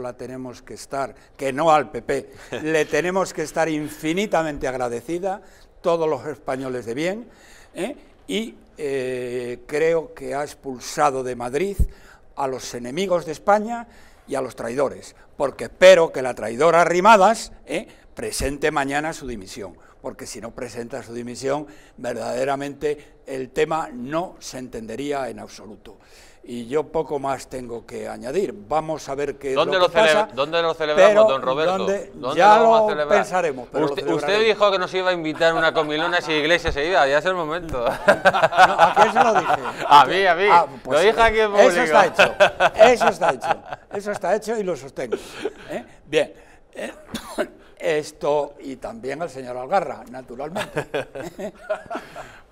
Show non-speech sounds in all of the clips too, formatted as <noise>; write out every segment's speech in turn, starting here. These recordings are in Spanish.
...la tenemos que estar, que no al PP, <laughs> le tenemos que estar infinitamente agradecida, todos los españoles de bien, ¿eh? y eh, creo que ha expulsado de Madrid a los enemigos de España y a los traidores, porque espero que la traidora Rimadas ¿eh? presente mañana su dimisión porque si no presenta su dimisión, verdaderamente el tema no se entendería en absoluto. Y yo poco más tengo que añadir. Vamos a ver qué ¿Dónde lo, ¿Dónde lo celebramos, don Roberto? ¿dónde, ya lo, vamos a celebrar? pensaremos. usted, dijo que nos iba a invitar una comilona si iglesia se iba. Ya es el momento. <laughs> ¿A quién se lo dije? A mí, a mí. Ah, pues lo dije eh, aquí en público. Eso está hecho. <laughs> Eso está hecho. Eso está hecho y lo sostengo. ¿eh? Bien. Eh, esto, y también al señor Algarra, naturalmente, <laughs>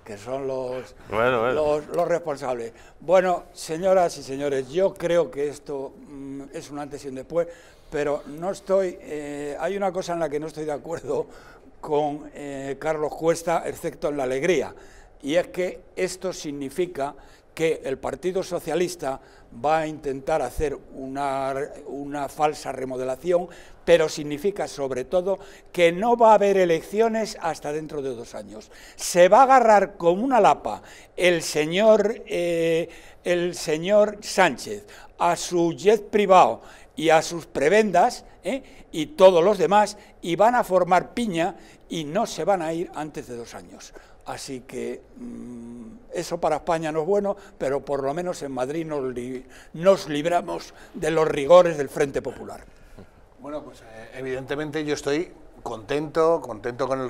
<laughs> que son los, los, responsables. Bueno, señoras y señores, yo creo que esto mm, es un antes y un después, pero no estoy, eh, hay una cosa en la que no estoy de acuerdo con eh, Carlos Cuesta, excepto en la alegría, y es que esto significa que el Partido Socialista va a intentar hacer una, una, falsa remodelación, pero significa sobre todo que no va a haber elecciones hasta dentro de dos años. Se va a agarrar con una lapa el señor... Eh, el señor Sánchez, a su jet privado y a sus prebendas ¿eh? y todos los demás y van a formar piña y no se van a ir antes de dos años. Así que mm, eso para España no es bueno, pero por lo menos en Madrid nos, nos libramos de los rigores del Frente Popular. Bueno, pues eh, evidentemente yo estoy contento, contento con el